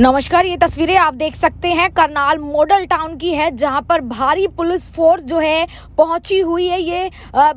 नमस्कार ये तस्वीरें आप देख सकते हैं करनाल मॉडल टाउन की है जहां पर भारी पुलिस फोर्स जो है पहुंची हुई है ये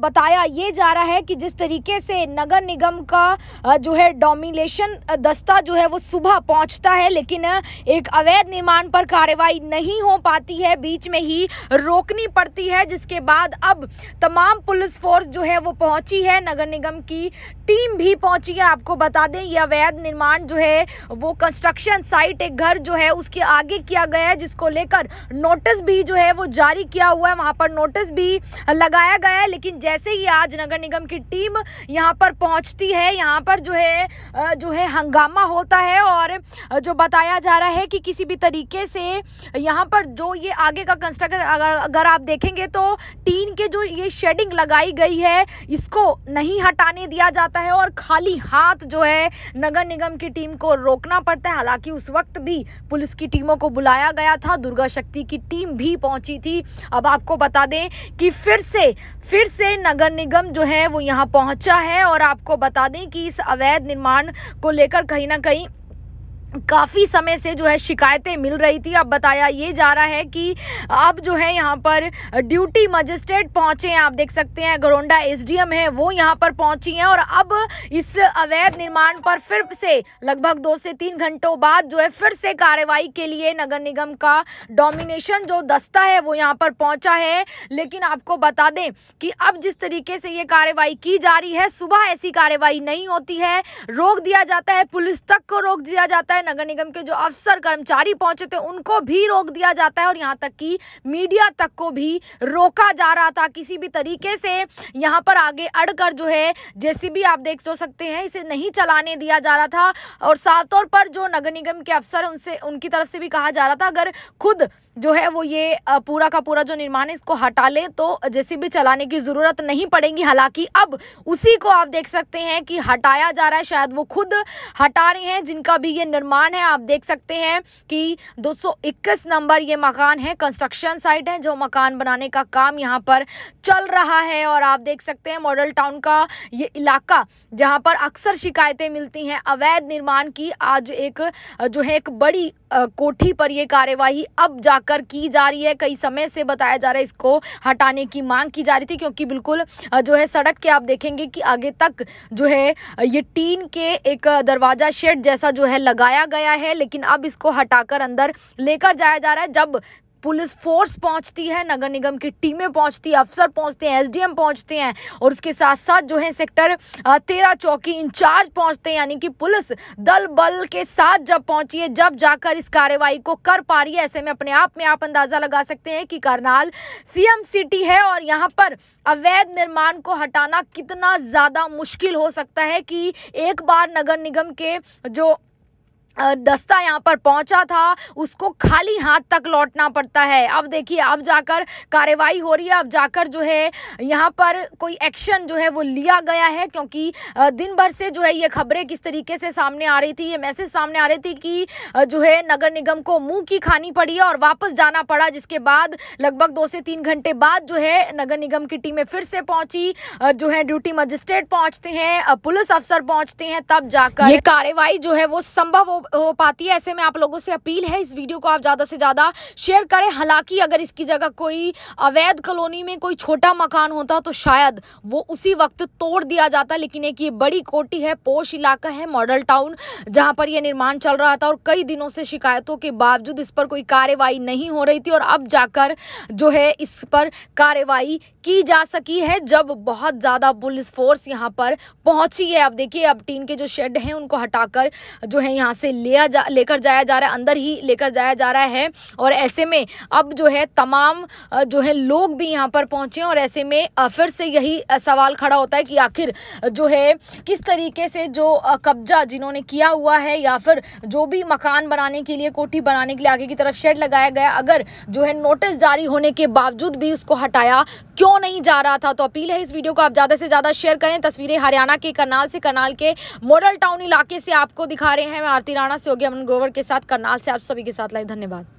बताया ये जा रहा है कि जिस तरीके से नगर निगम का जो है डोमिनेशन दस्ता जो है वो सुबह पहुंचता है लेकिन एक अवैध निर्माण पर कार्रवाई नहीं हो पाती है बीच में ही रोकनी पड़ती है जिसके बाद अब तमाम पुलिस फोर्स जो है वो पहुँची है नगर निगम की टीम भी पहुँची है आपको बता दें ये अवैध निर्माण जो है वो कंस्ट्रक्शन साइट साइट एक घर जो है उसके आगे किया गया है जिसको लेकर नोटिस भी जो है वो जारी किया हुआ है वहाँ पर नोटिस भी लगाया गया है लेकिन जैसे ही आज नगर निगम की टीम यहाँ पर पहुँचती है यहाँ पर जो है जो है हंगामा होता है और जो बताया जा रहा है कि किसी भी तरीके से यहाँ पर जो ये आगे का कंस्ट्रक्शन अगर अगर आप देखेंगे तो टीन के जो ये शेडिंग लगाई गई है इसको नहीं हटाने दिया जाता है और खाली हाथ जो है नगर निगम की टीम को रोकना पड़ता है हालांकि उस वक्त वक्त भी पुलिस की टीमों को बुलाया गया था दुर्गा शक्ति की टीम भी पहुंची थी अब आपको बता दें कि फिर से फिर से नगर निगम जो है वो यहाँ पहुंचा है और आपको बता दें कि इस अवैध निर्माण को लेकर कहीं ना कहीं काफ़ी समय से जो है शिकायतें मिल रही थी अब बताया ये जा रहा है कि अब जो है यहाँ पर ड्यूटी मजिस्ट्रेट पहुँचे हैं आप देख सकते हैं गरोंडा एसडीएम है वो यहाँ पर पहुँची हैं और अब इस अवैध निर्माण पर फिर से लगभग दो से तीन घंटों बाद जो है फिर से कार्रवाई के लिए नगर निगम का डोमिनेशन जो दस्ता है वो यहाँ पर पहुँचा है लेकिन आपको बता दें कि अब जिस तरीके से ये कार्रवाई की जा रही है सुबह ऐसी कार्रवाई नहीं होती है रोक दिया जाता है पुलिस तक को रोक दिया जाता है है नगर निगम के जो अफसर कर्मचारी पहुंचे थे उनको भी रोक दिया जाता है और यहाँ तक कि मीडिया तक को भी रोका जा रहा था किसी भी तरीके से यहाँ पर आगे अड़कर जो है जेसीबी आप देख तो सकते हैं इसे नहीं चलाने दिया जा रहा था और साफ तौर पर जो नगर निगम के अफसर उनसे उनकी तरफ से भी कहा जा रहा था अगर खुद जो है वो ये पूरा का पूरा जो निर्माण है इसको हटा ले तो जेसीबी चलाने की ज़रूरत नहीं पड़ेगी हालांकि अब उसी को आप देख सकते हैं कि हटाया जा रहा है शायद वो खुद हटा रहे हैं जिनका भी ये निर्माण है आप देख सकते हैं कि 221 नंबर ये मकान है कंस्ट्रक्शन साइट है जो मकान बनाने का काम यहाँ पर चल रहा है और आप देख सकते हैं मॉडल टाउन का ये इलाका जहाँ पर अक्सर शिकायतें मिलती हैं अवैध निर्माण की आज एक जो है एक बड़ी कोठी पर यह कार्यवाही अब जा आकर की जा रही है कई समय से बताया जा रहा है इसको हटाने की मांग की जा रही थी क्योंकि बिल्कुल जो है सड़क के आप देखेंगे कि आगे तक जो है ये टीन के एक दरवाज़ा शेड जैसा जो है लगाया गया है लेकिन अब इसको हटाकर अंदर लेकर जाया जा रहा है जब पुलिस फोर्स पहुंचती है नगर निगम की टीमें पहुंचती है अफसर पहुंचते हैं एसडीएम पहुंचते हैं और उसके साथ साथ जो है सेक्टर तेरह चौकी इंचार्ज पहुंचते हैं यानी कि पुलिस दल बल के साथ जब पहुंची है जब जाकर इस कार्यवाही को कर पा रही है ऐसे में अपने आप में आप अंदाज़ा लगा सकते हैं कि करनाल सीएम सिटी है और यहाँ पर अवैध निर्माण को हटाना कितना ज़्यादा मुश्किल हो सकता है कि एक बार नगर निगम के जो दस्ता यहाँ पर पहुंचा था उसको खाली हाथ तक लौटना पड़ता है अब देखिए अब जाकर कार्रवाई हो रही है अब जाकर जो है यहाँ पर कोई एक्शन जो है वो लिया गया है क्योंकि दिन भर से जो है ये खबरें किस तरीके से सामने आ रही थी ये मैसेज सामने आ रही थी कि जो है नगर निगम को मुंह की खानी पड़ी और वापस जाना पड़ा जिसके बाद लगभग दो से तीन घंटे बाद जो है नगर निगम की टीमें फिर से पहुंची जो है ड्यूटी मजिस्ट्रेट पहुंचते हैं पुलिस अफसर पहुंचते हैं तब जाकर ये कार्रवाई जो है वो संभव हो हो, पाती है ऐसे में आप लोगों से अपील है इस वीडियो को आप ज़्यादा से ज़्यादा शेयर करें हालांकि अगर इसकी जगह कोई अवैध कॉलोनी में कोई छोटा मकान होता तो शायद वो उसी वक्त तोड़ दिया जाता लेकिन एक ये बड़ी कोटी है पोश इलाका है मॉडल टाउन जहाँ पर यह निर्माण चल रहा था और कई दिनों से शिकायतों के बावजूद इस पर कोई कार्रवाई नहीं हो रही थी और अब जाकर जो है इस पर कार्रवाई की जा सकी है जब बहुत ज़्यादा पुलिस फोर्स यहाँ पर पहुंची है अब देखिए अब टीन के जो शेड हैं उनको हटाकर जो है यहाँ से से लिया जा लेकर जाया जा रहा है अंदर ही लेकर जाया जा रहा है और ऐसे में अब जो है तमाम जो है लोग भी यहाँ पर पहुँचे और ऐसे में फिर से यही सवाल खड़ा होता है कि आखिर जो है किस तरीके से जो कब्जा जिन्होंने किया हुआ है या फिर जो भी मकान बनाने के लिए कोठी बनाने के लिए आगे की तरफ शेड लगाया गया अगर जो है नोटिस जारी होने के बावजूद भी उसको हटाया क्यों नहीं जा रहा था तो अपील है इस वीडियो को आप ज़्यादा से ज़्यादा शेयर करें तस्वीरें हरियाणा के करनाल से करनाल के मॉडल टाउन इलाके से आपको दिखा रहे हैं मैं आरती राणा से गया अमन ग्रोवर के साथ करनाल से आप सभी के साथ लाइव धन्यवाद